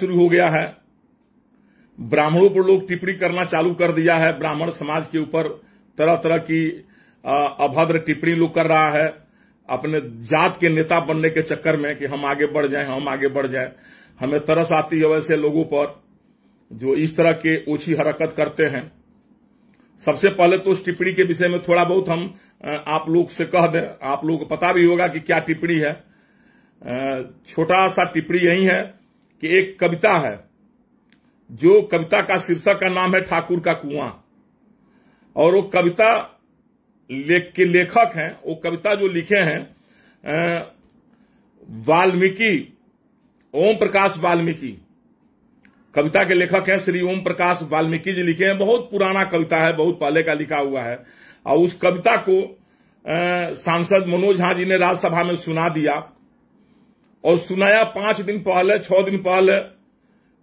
शुरू हो गया है ब्राह्मणों पर लोग टिप्पणी करना चालू कर दिया है ब्राह्मण समाज के ऊपर तरह तरह की अभद्र टिप्पणी लोग कर रहा है अपने जात के नेता बनने के चक्कर में कि हम आगे बढ़ जाएं हम आगे बढ़ जाएं हमें तरस आती है वैसे लोगों पर जो इस तरह के ओछी हरकत करते हैं सबसे पहले तो उस टिप्पणी के विषय में थोड़ा बहुत हम आप लोग से कह दें आप लोगों को पता भी होगा कि क्या टिप्पणी है छोटा सा टिप्पणी यही है कि एक कविता है जो कविता का शीर्षक का नाम है ठाकुर का कुआं और वो कविता ले, के लेखक हैं वो कविता जो लिखे हैं वाल्मीकि ओम प्रकाश वाल्मीकि कविता के लेखक हैं श्री ओम प्रकाश वाल्मीकि जी लिखे हैं बहुत पुराना कविता है बहुत पहले का लिखा हुआ है और उस कविता को सांसद मनोज झा जी ने राज्यसभा में सुना दिया और सुनाया पांच दिन पहले छह दिन पहले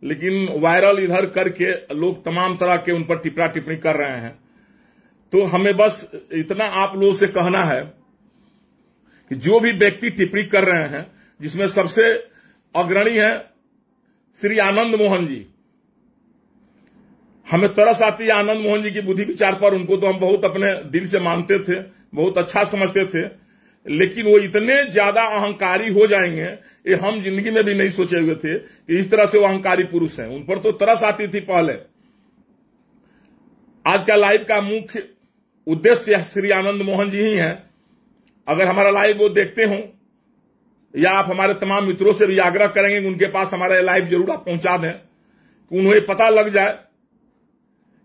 लेकिन वायरल इधर करके लोग तमाम तरह के उन पर टिप्पणा टिप्पणी कर रहे हैं तो हमें बस इतना आप लोगों से कहना है कि जो भी व्यक्ति टिप्पणी कर रहे हैं जिसमें सबसे अग्रणी है श्री आनंद मोहन जी हमें तरस आती है आनंद मोहन जी की बुद्धि विचार पर उनको तो हम बहुत अपने दिल से मानते थे बहुत अच्छा समझते थे लेकिन वो इतने ज्यादा अहंकारी हो जाएंगे ये हम जिंदगी में भी नहीं सोचे हुए थे कि इस तरह से वो अहंकारी पुरुष हैं उन पर तो तरस आती थी पहले आज का लाइव का मुख्य उद्देश्य श्री आनंद मोहन जी ही हैं अगर हमारा लाइव वो देखते हो या आप हमारे तमाम मित्रों से भी आग्रह करेंगे उनके पास हमारा लाइव जरूर आप पहुंचा दें कि उन्हें पता लग जाए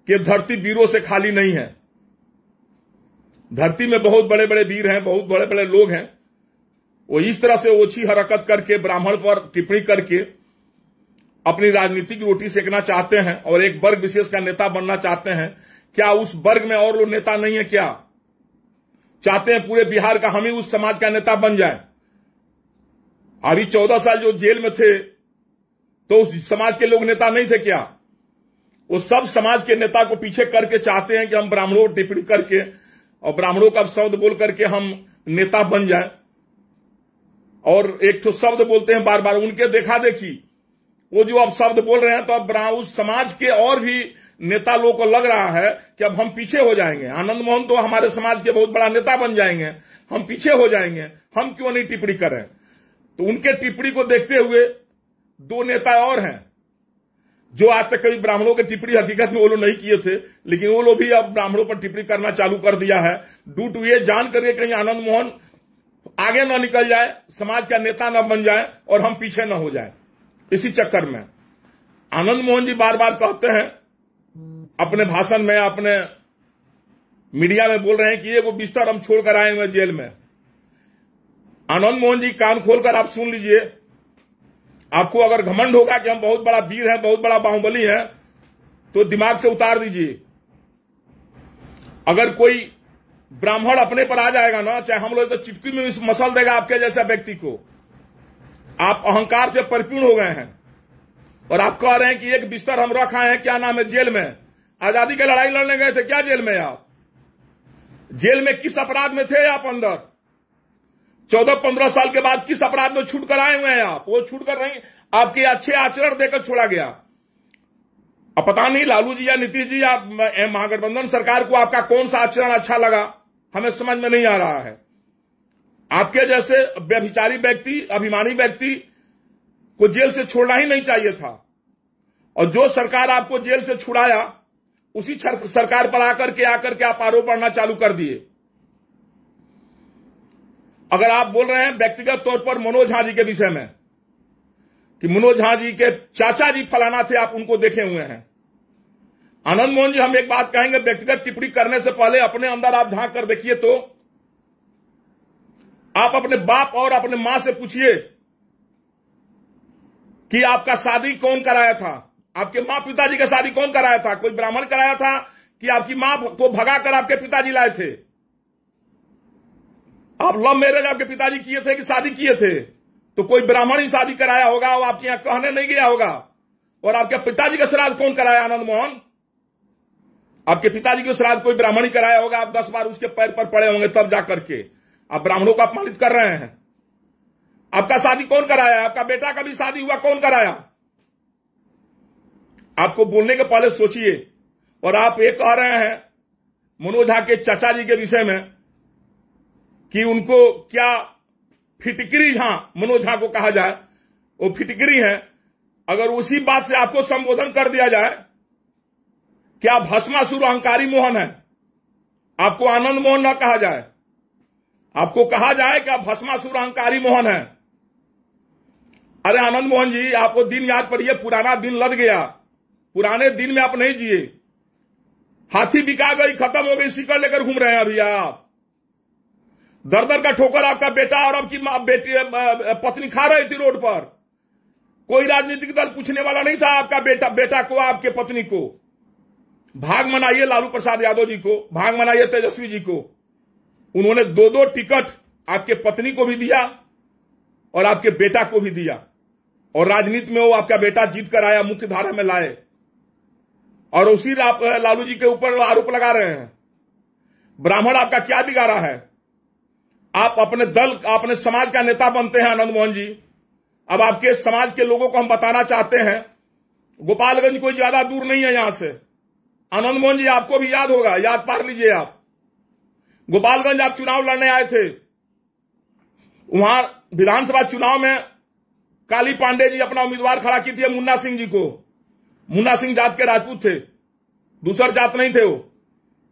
कि धरती वीरों से खाली नहीं है धरती में बहुत बड़े बड़े वीर हैं बहुत बड़े बड़े लोग हैं वो इस तरह से ओछी हरकत करके ब्राह्मण पर टिप्पणी करके अपनी राजनीतिक रोटी सेकना चाहते हैं और एक वर्ग विशेष का नेता बनना चाहते हैं क्या उस वर्ग में और लोग नेता नहीं है क्या चाहते हैं पूरे बिहार का हम ही उस समाज का नेता बन जाए अभी चौदह साल जो जेल में थे तो उस समाज के लोग नेता नहीं थे क्या वो सब समाज के नेता को पीछे करके चाहते हैं कि हम ब्राह्मणों टिप्पणी करके और ब्राह्मणों का शब्द बोल करके हम नेता बन जाए और एक तो शब्द बोलते हैं बार बार उनके देखा देखी वो जो अब शब्द बोल रहे हैं तो अब उस समाज के और भी नेता लोगों को लग रहा है कि अब हम पीछे हो जाएंगे आनंद मोहन तो हमारे समाज के बहुत बड़ा नेता बन जाएंगे हम पीछे हो जाएंगे हम क्यों नहीं टिप्पणी करें तो उनके टिप्पणी को देखते हुए दो नेता और हैं जो आज तक कभी ब्राह्मणों के टिप्पणी हकीकत में वो लोग नहीं किए थे लेकिन वो लोग भी अब ब्राह्मणों पर टिप्पणी करना चालू कर दिया है डू टू ये जान करके कहीं आनंद मोहन आगे ना निकल जाए समाज का नेता न बन जाए और हम पीछे न हो जाए इसी चक्कर में आनंद मोहन जी बार बार कहते हैं अपने भाषण में अपने मीडिया में बोल रहे हैं कि ये वो बिस्तर हम छोड़कर आए हुए जेल में आनंद मोहन जी कान खोलकर आप सुन लीजिए आपको अगर घमंड होगा कि हम बहुत बड़ा वीर हैं बहुत बड़ा बाहुबली हैं तो दिमाग से उतार दीजिए अगर कोई ब्राह्मण अपने पर आ जाएगा ना चाहे हम लोग तो चिटकी में मसल देगा आपके जैसा व्यक्ति को आप अहंकार से परिपूर्ण हो गए हैं और आप कह रहे हैं कि एक बिस्तर हम रख आए हैं क्या नाम है जेल में आजादी की लड़ाई लड़ने गए थे क्या जेल में आप जेल में किस अपराध में थे आप अंदर चौदह पंद्रह साल के बाद किस अपराध में छूट कर आए हुए हैं आप वो छूट कर नहीं आपके अच्छे आचरण देकर छोड़ा गया अब पता नहीं लालू जी या नीतीश जी या महागठबंधन सरकार को आपका कौन सा आचरण अच्छा लगा हमें समझ में नहीं आ रहा है आपके जैसे व्यभिचारी व्यक्ति अभिमानी व्यक्ति को जेल से छोड़ना ही नहीं चाहिए था और जो सरकार आपको जेल से छुड़ाया उसी सरकार पर आकर के आकर के आप आरोप बढ़ना चालू कर दिए अगर आप बोल रहे हैं व्यक्तिगत तौर पर मनोज झा जी के विषय में कि मनोज झा जी के चाचा जी फलाना थे आप उनको देखे हुए हैं आनंद मोहन जी हम एक बात कहेंगे व्यक्तिगत टिप्पणी करने से पहले अपने अंदर आप झांक कर देखिए तो आप अपने बाप और अपने मां से पूछिए कि आपका शादी कौन कराया था आपके मां पिताजी का शादी कौन कराया था कोई ब्राह्मण कराया था कि आपकी मां को भगाकर आपके पिताजी लाए थे आप लव मैरिज आपके पिताजी किए थे कि शादी किए थे तो कोई ब्राह्मण ही शादी कराया होगा और आपके यहां कहने नहीं गया होगा और आपके पिताजी का श्राद्ध कौन कराया आनंद मोहन आपके पिताजी का श्राद्ध कोई ब्राह्मण ही कराया होगा आप दस बार उसके पैर पर पड़े होंगे तब जा करके आप ब्राह्मणों को अपमानित कर रहे हैं आपका शादी कौन कराया आपका बेटा का भी शादी हुआ कौन कराया आपको बोलने के पहले सोचिए और आप ये कह रहे हैं मनोज झा के चाचा जी के विषय में कि उनको क्या फिटकरी झा हाँ, मनोज झा को कहा जाए वो फिटकरी है अगर उसी बात से आपको संबोधन कर दिया जाए क्या भस्मासुर अहंकारी मोहन है आपको आनंद मोहन ना कहा जाए आपको कहा जाए कि आप भस्मासुर अहंकारी मोहन है अरे आनंद मोहन जी आपको दिन याद पड़िए पुराना दिन लद गया पुराने दिन में आप नहीं जिए हाथी बिका गई खत्म हो गई सीकर लेकर घूम रहे हैं अभी आप दर दर का ठोकर आपका बेटा और आपकी बेटी पत्नी खा रही थी रोड पर कोई राजनीतिक दल पूछने वाला नहीं था आपका बेटा बेटा को आपके पत्नी को भाग मनाइए लालू प्रसाद यादव जी को भाग मनाइए तेजस्वी जी को उन्होंने दो दो टिकट आपके पत्नी को भी दिया और आपके बेटा को भी दिया और राजनीति में वो आपका बेटा जीत कर आया मुख्य धारा में लाए और उसी लालू जी के ऊपर आरोप लगा रहे हैं ब्राह्मण आपका क्या बिगाड़ा है आप अपने दल अपने समाज का नेता बनते हैं आनंद मोहन जी अब आपके समाज के लोगों को हम बताना चाहते हैं गोपालगंज कोई ज्यादा दूर नहीं है यहां से आनंद मोहन जी आपको भी याद होगा याद पार लीजिए आप गोपालगंज आप चुनाव लड़ने आए थे वहां विधानसभा चुनाव में काली पांडे जी अपना उम्मीदवार खड़ा की थी मुन्ना सिंह जी को मुन्ना सिंह जात के राजपूत थे दूसर जात नहीं थे वो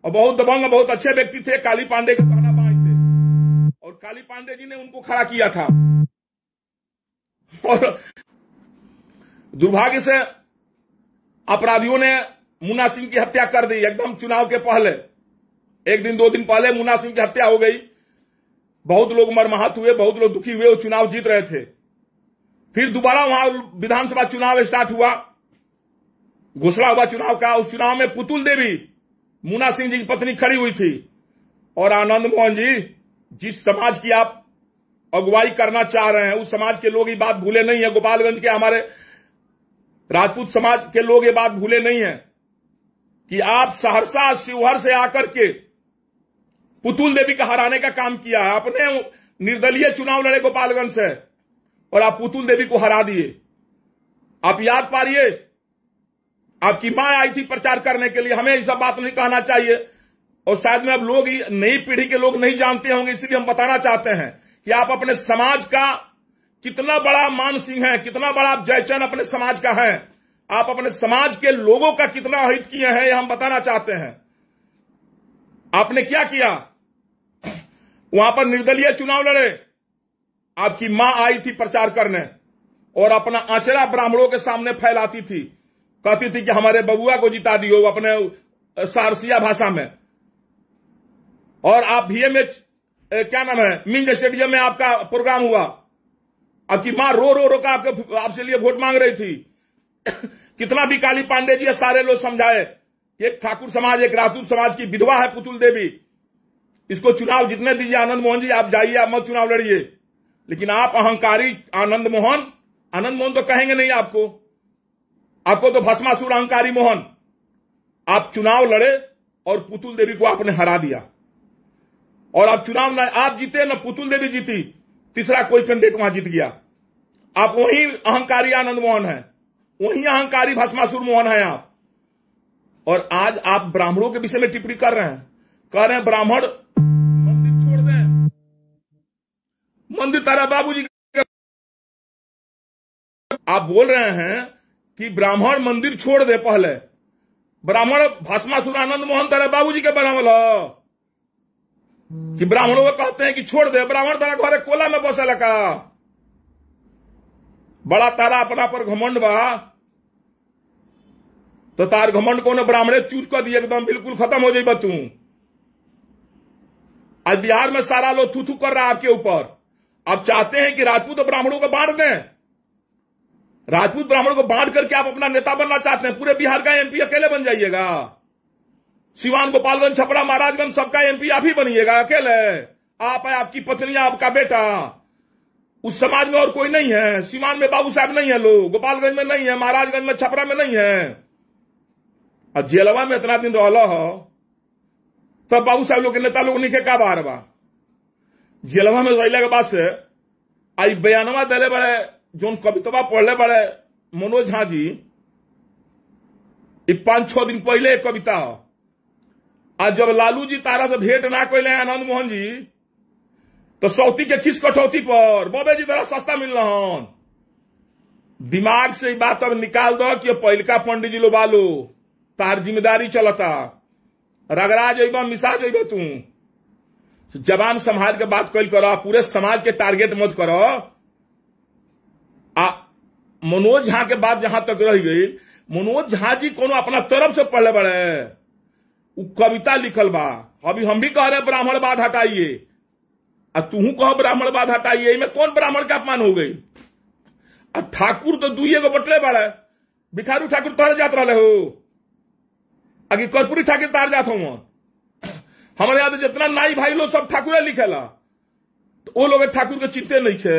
और बहुत दबंग बहुत अच्छे व्यक्ति थे काली पांडे के कहना लाली पांडे जी ने उनको खड़ा किया था और दुर्भाग्य से अपराधियों ने मुन्ना सिंह की हत्या कर दी एकदम चुनाव के पहले एक दिन दो दिन पहले मुन्ना सिंह की हत्या हो गई बहुत लोग मरमाहत हुए बहुत लोग दुखी हुए वो चुनाव जीत रहे थे फिर दोबारा वहां विधानसभा चुनाव स्टार्ट हुआ घोषणा हुआ चुनाव का उस चुनाव में पुतुल देवी मुना सिंह जी की पत्नी खड़ी हुई थी और आनंद मोहन जी जिस समाज की आप अगुवाई करना चाह रहे हैं उस समाज के लोग ये बात भूले नहीं है गोपालगंज के हमारे राजपूत समाज के लोग ये बात भूले नहीं है कि आप सहरसा शिवहर से आकर के पुतुल देवी का हराने का काम किया है आपने निर्दलीय चुनाव लड़े गोपालगंज से और आप पुतुल देवी को हरा दिए आप याद पा रही आपकी मां आई थी प्रचार करने के लिए हमें ऐसा सब बात नहीं कहना चाहिए और शायद में अब लोग नई पीढ़ी के लोग नहीं जानते होंगे इसलिए हम बताना चाहते हैं कि आप अपने समाज का कितना बड़ा मान सिंह है कितना बड़ा आप जयचंद अपने समाज का है आप अपने समाज के लोगों का कितना हित किए हैं यह हम बताना चाहते हैं आपने क्या किया वहां पर निर्दलीय चुनाव लड़े आपकी मां आई थी प्रचार करने और अपना आचरा ब्राह्मणों के सामने फैलाती थी कहती थी कि हमारे बबुआ को जिता दियो अपने सारसिया भाषा में और आप भीएमएच क्या नाम है मिंज स्टेडियम में आपका प्रोग्राम हुआ आपकी मां रो रो रो का आपके आपसे लिए वोट मांग रही थी कितना भी काली पांडे जी सारे लोग समझाए एक ठाकुर समाज एक राजदूत समाज की विधवा है पुतुल देवी इसको चुनाव जितने दीजिए आनंद मोहन जी आप जाइए आप मत चुनाव लड़िए लेकिन आप अहंकारी आनंद मोहन आनंद मोहन तो कहेंगे नहीं आपको आपको तो भस्मासुर अहंकारी मोहन आप चुनाव लड़े और पुतुल देवी को आपने हरा दिया और आप चुनाव ना आप जीते ना पुतुल देवी जीती तीसरा कोई कैंडिडेट वहां जीत गया आप वही अहंकारी आनंद मोहन है वही अहंकारी भस्मासुर मोहन है आप और आज आप ब्राह्मणों के विषय में टिप्पणी कर रहे हैं कह रहे हैं ब्राह्मण मंदिर छोड़ दें मंदिर तारा बाबू जी आप बोल रहे हैं कि ब्राह्मण मंदिर छोड़ दे पहले ब्राह्मण भस्मासुर आनंद मोहन तारा बाबू जी के बनावल कि ब्राह्मणों को कहते हैं कि छोड़ दे ब्राह्मण तारा घरे कोला में बसा लगा बड़ा तारा अपना पर घमंड बा तो तार घमंड को ब्राह्मणे चूज कर दिए एकदम बिल्कुल खत्म हो जाए तू आज बिहार में सारा लोग थू थू कर रहा है आपके ऊपर आप चाहते हैं कि राजपूत तो ब्राह्मणों को बांट दें राजपूत ब्राह्मणों को बांट करके आप अपना नेता बनना चाहते हैं पूरे बिहार का एमपी अकेले बन जाइएगा सिवान गोपालगंज छपरा महाराजगंज सबका एमपी आप ही बनिएगा अकेले आप है आपकी पत्नी आपका बेटा उस समाज में और कोई नहीं है सिवान में बाबू साहब नहीं है लोग गोपालगंज में नहीं है महाराजगंज में छपरा में नहीं है और जेलवा में इतना दिन रहल हो तब बाबू साहब लोग के नेता लोग निके का बाहर बा जेलवा में रहने के बाद से आई बयानवा दे बड़े जो कवितवा पढ़ले बड़े मनोज झा जी पांच छह दिन पहले एक कविता हो आ जब लालू जी तारा से भेंट ना कैले आनंद मोहन जी तो सौती के खिस कटौती पर बबे जी तरह सस्ता मिल हन दिमाग से बात अब निकाल दो कि पहलका पंडित जी लो बालो तार जिम्मेदारी चलता रगराज अब मिसाज अब तू जवान संभाल के बात कैल कर पूरे समाज के टारगेट मत कर आ मनोज झा के बात जहां तक रह गई मनोज झा जी को अपना तरफ से पढ़ले बड़े उ कविता लिखल बा अभी हम भी कह रहे ब्राह्मण बाद हटाइए आ कहो कह बाद हटाइए इसमें कौन ब्राह्मण का अपमान हो गई आ ठाकुर तो दुई गो बटले बड़ा भिखारू ठाकुर तार जात रहे हो आगे कर्पूरी ठाकुर तार जात हो हमारे यहां जितना नाई भाई लोग सब ठाकुर लिखेला तो वो लोग ठाकुर के चिंते नहीं है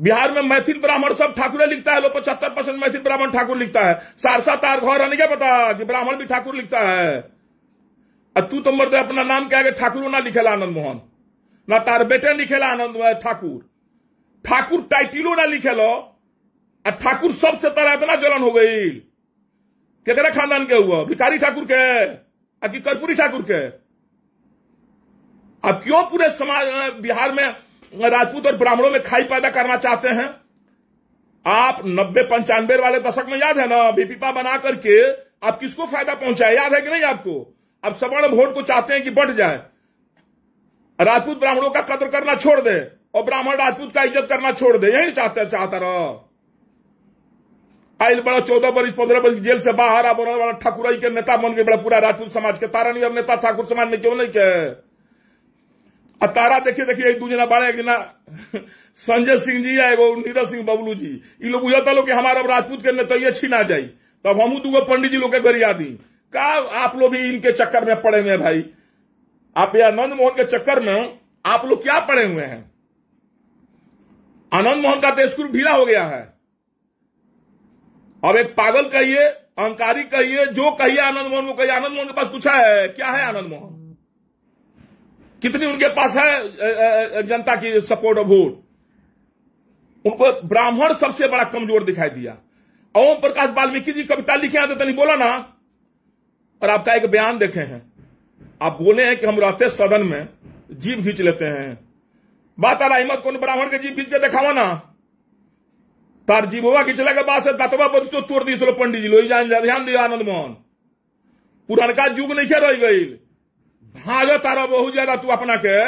बिहार में मैथिल ब्राह्मण सब ठाकुर लिखता है लोग पचहत्तर परसेंट मैथिल ब्राह्मण ठाकुर लिखता है सारसा तार घर नहीं क्या पता कि ब्राह्मण भी ठाकुर लिखता है और तू तो मर्द अपना नाम क्या ठाकुर ना लिखेला आनंद मोहन ना तार बेटे लिखेला आनंद मोहन ठाकुर ठाकुर टाइटिलो ना लिखे लो आ ठाकुर सबसे तारा इतना जलन हो गई केकरा खानदान के हुआ भिखारी ठाकुर के आ कि कर्पूरी ठाकुर के अब क्यों पूरे समाज बिहार में राजपूत और ब्राह्मणों में खाई पैदा करना चाहते हैं आप नब्बे पंचानबे वाले दशक में याद है ना बीपीपा बना करके आप किसको फायदा पहुंचाए याद है कि नहीं आपको अब सवर्ण वोट को चाहते हैं कि बढ़ जाए राजपूत ब्राह्मणों का कदर करना छोड़ दे और ब्राह्मण राजपूत का इज्जत करना छोड़ दे यही चाहते चाहता रहा आइल बड़ा चौदह बरिश पंद्रह बरिश जेल से बाहर आप बड़ा ठाकुर के नेता बन गए बड़ा पूरा राजपूत समाज के तारा नहीं अब नेता ठाकुर समाज में क्यों नहीं कहे तारा देखिए देखिए एक दूजना बारे ना संजय सिंह जी या एगो नीरज सिंह बबलू जी ये लोग बुझता लोग हमारे अब राजपूत के नेतैया छीना जाये तब हम दूगो पंडित जी लोग के गरिया दी का आप लोग भी इनके चक्कर में पड़े हुए भाई आप ये आनंद मोहन के चक्कर में आप लोग क्या पड़े हुए हैं आनंद मोहन का तो स्कूल ढीला हो गया है अब एक पागल कहिए अहंकारी कहिए जो कहिए आनंद मोहन को कहिए आनंद मोहन के पास कुछ है क्या है आनंद मोहन कितनी उनके पास है जनता की सपोर्ट और वोट उनको ब्राह्मण सबसे बड़ा कमजोर दिखाई दिया ओम प्रकाश वाल्मीकि जी कविता लिखे हैं तो तनी बोला ना और आपका एक बयान देखे हैं आप बोले हैं कि हम रहते सदन में जीव खींच लेते हैं बात आ हिम्मत को ब्राह्मण के जीव खींच के दिखावा ना तार जीव कि खींचला के बाद से दतवा बद तो तोड़ दी पंडित जी लो ध्यान दिया आनंद मोहन पुरानका युग नहीं रही गई हाँ जो तारो बहु ज्यादा तू अपना के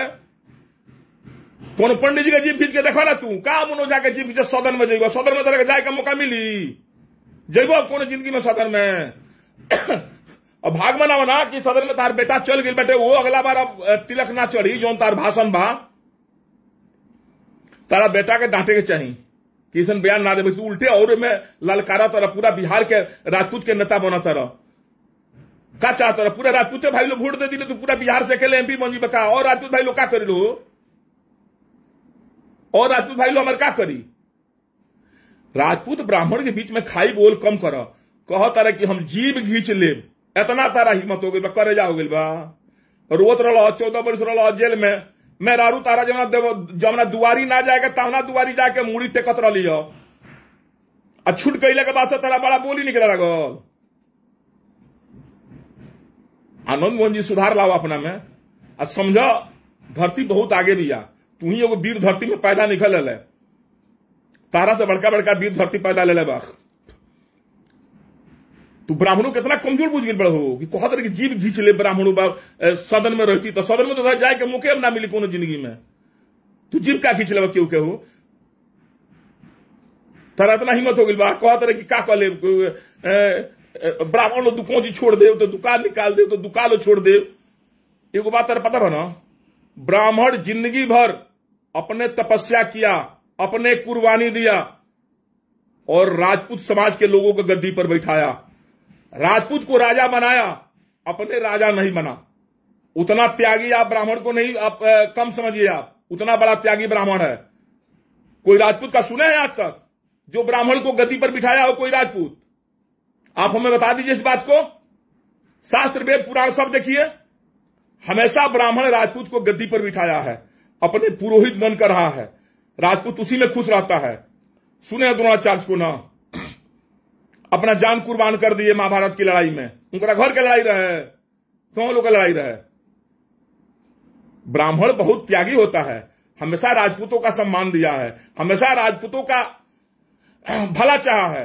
कोनो पंडित जी के जीप खींच के देखा ना तू का मुनो जाके जीप खींच सदन में जेबो सदन में तरह तो जाए का मौका मिली जेबो कोनो जिंदगी में सदन में और भाग मना बना कि सदन में तार बेटा चल गिर बैठे वो अगला बार अब तिलक ना चढ़ी जो तार भाषण भा तारा बेटा के डांटे के चाहिए किसन बयान ना दे उल्टे और में ललकारा तारा पूरा बिहार के राजपूत के नेता बना तारा गाचा चाहता पूरा राजपूत भाई लोग वोट दे दिले तो पूरा बिहार से खेले एमपी मंजी बका और राजपूत भाई लोग क्या करी लो और राजपूत भाई लोग हमारे क्या करी राजपूत ब्राह्मण के बीच में खाई बोल कम करो कह तारा कि हम जीव घींच ले इतना तारा हिम्मत हो गई करे जा हो गई बा रोत रहा चौदह वर्ष रहा जेल में मैं रारू तारा जमना देव जमना दुआरी ना जाएगा तहना दुआरी जाके मुड़ी टेकत रही आ छूट कैले के बाद से तारा बड़ा बोली निकल रहा आनंद मोहन जी सुधार लाओ अपना में आ समझ धरती बहुत आगे भी आ तू ही एगो वीर धरती में पैदा निकल ले तारा से बड़का बड़का वीर धरती पैदा ले ले बा तू ब्राह्मणों कितना कमजोर बुझ गई बड़ो कि कह तरह की जीव घींच ले ब्राह्मणों बा सदन में रहती तो सदन में तो जाए के मौके अब ना मिली को जिंदगी में तू जीव का खींच ले क्यों के हो तारा इतना हिम्मत हो गई बा कह तरह की का कह ले ब्राह्मण लोग जी छोड़ दे तो दुकान निकाल दे तो दुकान लो छोड़ दे एक बात तेरा पता बना ब्राह्मण जिंदगी भर अपने तपस्या किया अपने कुर्बानी दिया और राजपूत समाज के लोगों को गद्दी पर बैठाया राजपूत को राजा बनाया अपने राजा नहीं बना उतना त्यागी आप ब्राह्मण को नहीं आप ए, कम समझिए आप उतना बड़ा त्यागी ब्राह्मण है कोई राजपूत का सुना है आज तक जो ब्राह्मण को गद्दी पर बिठाया हो कोई राजपूत आप हमें बता दीजिए इस बात को शास्त्र वेद पुराण सब देखिए हमेशा ब्राह्मण राजपूत को गद्दी पर बिठाया है अपने पुरोहित मन कर रहा है राजपूत उसी में खुश रहता है सुने द्रोणाचार्य को ना अपना जान कुर्बान कर दिए महाभारत की लड़ाई में उनका घर के लड़ाई रहे क्यों लोग लड़ाई रहे ब्राह्मण बहुत त्यागी होता है हमेशा राजपूतों का सम्मान दिया है हमेशा राजपूतों का भला चाहा है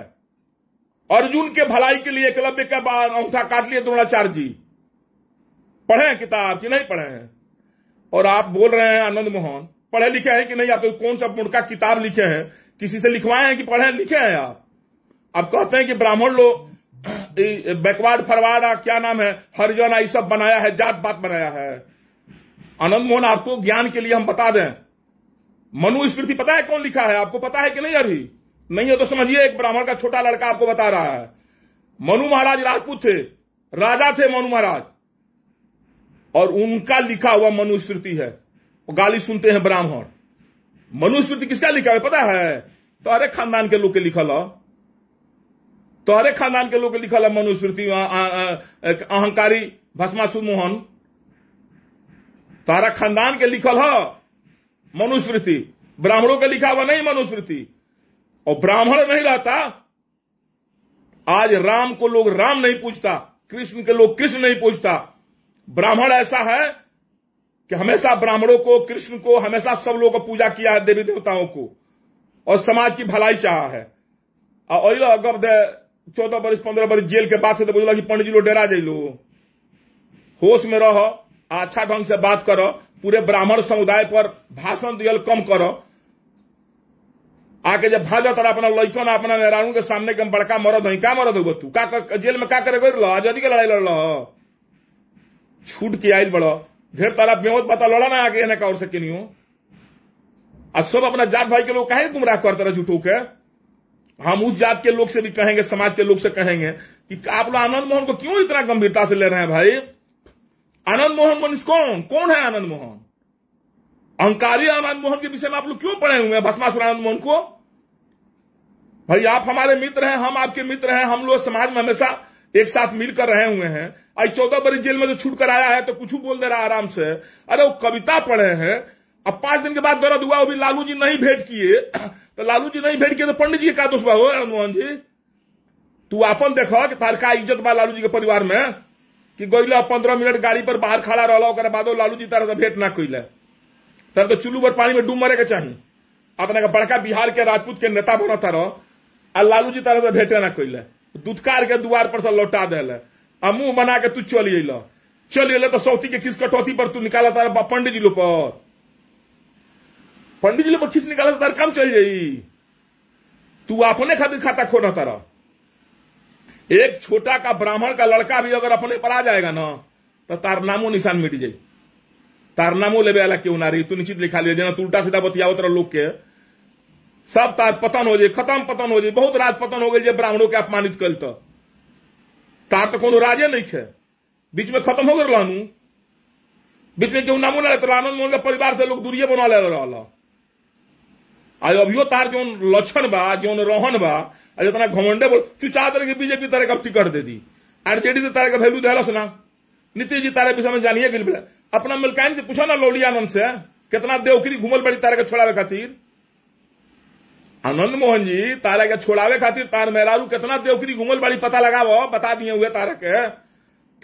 अर्जुन के भलाई के लिए एकलव्य का अंगूठा काट लिए द्रोणाचार्य जी पढ़े किताब कि नहीं पढ़े हैं और आप बोल रहे हैं आनंद मोहन पढ़े लिखे हैं कि नहीं आप तो कौन सा मुड़का किताब लिखे हैं किसी से लिखवाए हैं कि पढ़े हैं लिखे हैं आप अब कहते हैं कि ब्राह्मण लोग बैकवाड फरवाड क्या नाम है हरिजन आई सब बनाया है जात बात बनाया है आनंद मोहन आपको ज्ञान के लिए हम बता दें मनु स्मृति पता है कौन लिखा है आपको पता है कि नहीं अभी नहीं है तो समझिए एक ब्राह्मण का छोटा लड़का आपको बता रहा है मनु महाराज राजपूत थे राजा थे मनु महाराज और उनका लिखा हुआ मनुस्मृति है वो गाली सुनते हैं ब्राह्मण मनुस्मृति किसका लिखा है पता है तो अरे खानदान के लोग के लिखल है तो तो खानदान के लोग के लिखल है मनुस्मृति अहंकारी भस्मासु मोहन तारा खानदान के लिखल है मनुस्मृति ब्राह्मणों के लिखा हुआ नहीं मनुस्मृति और ब्राह्मण नहीं रहता आज राम को लोग राम नहीं पूछता कृष्ण के लोग कृष्ण नहीं पूछता ब्राह्मण ऐसा है कि हमेशा ब्राह्मणों को कृष्ण को हमेशा सब लोगों को पूजा किया है देवी देवताओं को और समाज की भलाई चाह है और चौदह वर्ष पंद्रह बरस जेल के बाद से तो कि पंडित जी लोग डेरा जैलो होश में रहो अच्छा ढंग से बात करो पूरे ब्राह्मण समुदाय पर भाषण दियल कम करो आके जब भाजत रहा अपना ना अपना मेहरानू के सामने कम बड़का मरद हई क्या मरद होगा तू का जेल में का करे गई आजादी के लड़ाई लड़ रहा छूट के आई बड़ा फिर तारा बेहद पता लड़ा ना आगे का और से क्यों आज सब अपना जात भाई के लोग कहे गुमराह कर तरह झूठो के हम उस जात के लोग से भी कहेंगे समाज के लोग से कहेंगे कि आप लोग आनंद मोहन को क्यों इतना गंभीरता से ले रहे हैं भाई आनंद मोहन मनुष्य कौन कौन है आनंद मोहन अहंकारी आनंद मोहन के विषय में आप लोग क्यों पढ़े हुए हैं भस्मा आनंद मोहन को भाई आप हमारे मित्र हैं हम आपके मित्र हैं हम लोग समाज में हमेशा एक साथ मिलकर रहे हुए हैं आई चौदह बरी जेल में जो छूट कर आया है तो कुछ बोल दे रहा आराम से अरे वो कविता पढ़े हैं अब पांच दिन के बाद दर्द हुआ अभी लालू जी तो नहीं भेंट किए तो लालू जी नहीं भेंट किए तो पंडित जी का दोष बाबू आनंद मोहन जी तू अपन देखो कि तारका इज्जत बा लालू जी के परिवार में कि गैल पंद्रह मिनट गाड़ी पर बाहर खड़ा रहा बाद लालू जी तारा भेंट ना कैले तर तो चुल्लू भर पानी में डूब मरे के चाहिए अपने का बड़का बिहार के राजपूत के नेता बना था रो आ लालू जी तरह से भेटे ना कैले दुधकार के द्वार पर से लौटा दिल आ मुंह बना के तू चल अल चल अल तो सौती के खिस कटौती पर तू निकाला तार पंडित जी लो पर पंडित जी लो पर खिस निकाला तार कम चल जाई तू अपने खातिर खाता खोना तारा एक छोटा का ब्राह्मण का लड़का भी अगर अपने पर आ जाएगा ना तो तार नामो निशान मिट जाए तारनामो लेवे वाला ना रही तू निश्चित लिखा लिया जना तू उल्टा सीधा बतियावत रह लोग के सब ताज पतन हो जाए खत्म पतन हो जाए बहुत राज पतन हो गए ब्राह्मणों के अपमानित कल तो तार तो कोनो राजे नहीं खे बीच में खत्म हो गए लानू बीच में क्यों नामो ना लेते आनंद मोहन के परिवार से लोग दूरिये बना ले रहा आज अभियो तार जो लक्षण बा जो रोहन बा आज इतना घमंडे बोल तू तरह के बीजेपी तारे का टिकट दे दी आरजेडी से तारे का वैल्यू दहला सुना नीतीश जी तारे विषय में जानिए गिल अपना मिलकायन से पूछा ना लौली आनंद से कितना देवकरी घूमल बड़ी तारा के छोड़ावे खातिर आनंद मोहन जी तारा के छोड़ावे खातिर तार मेहरारू कितना देवकरी घूमल बड़ी पता लगावो बता दिए हुए तारा के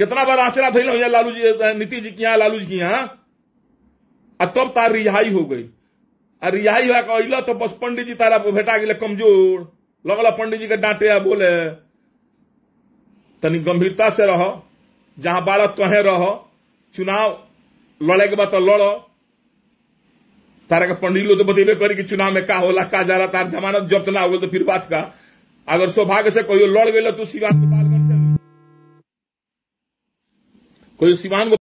कितना बार आंचरा थी ना लालू जी नीतीश जी की यहाँ लालू जी की यहां आ तब तार रिहाई हो गई आ रिहाई हुआ कहला तो बस पंडित जी तारा भेटा गए कमजोर लगल पंडित जी के डांटे आ बोले तनिक गंभीरता से रहो जहां बारह तोहे रहो चुनाव लड़े बा तो लड़ो तारा का पंडित लोग तो बतेबे करी कि चुनाव में का होला का जा रहा तार जमानत जब्त ना हो तो फिर बात का अगर सौभाग्य से कोई लड़ गए तो सीवान गोपालगंज से कोई सीवान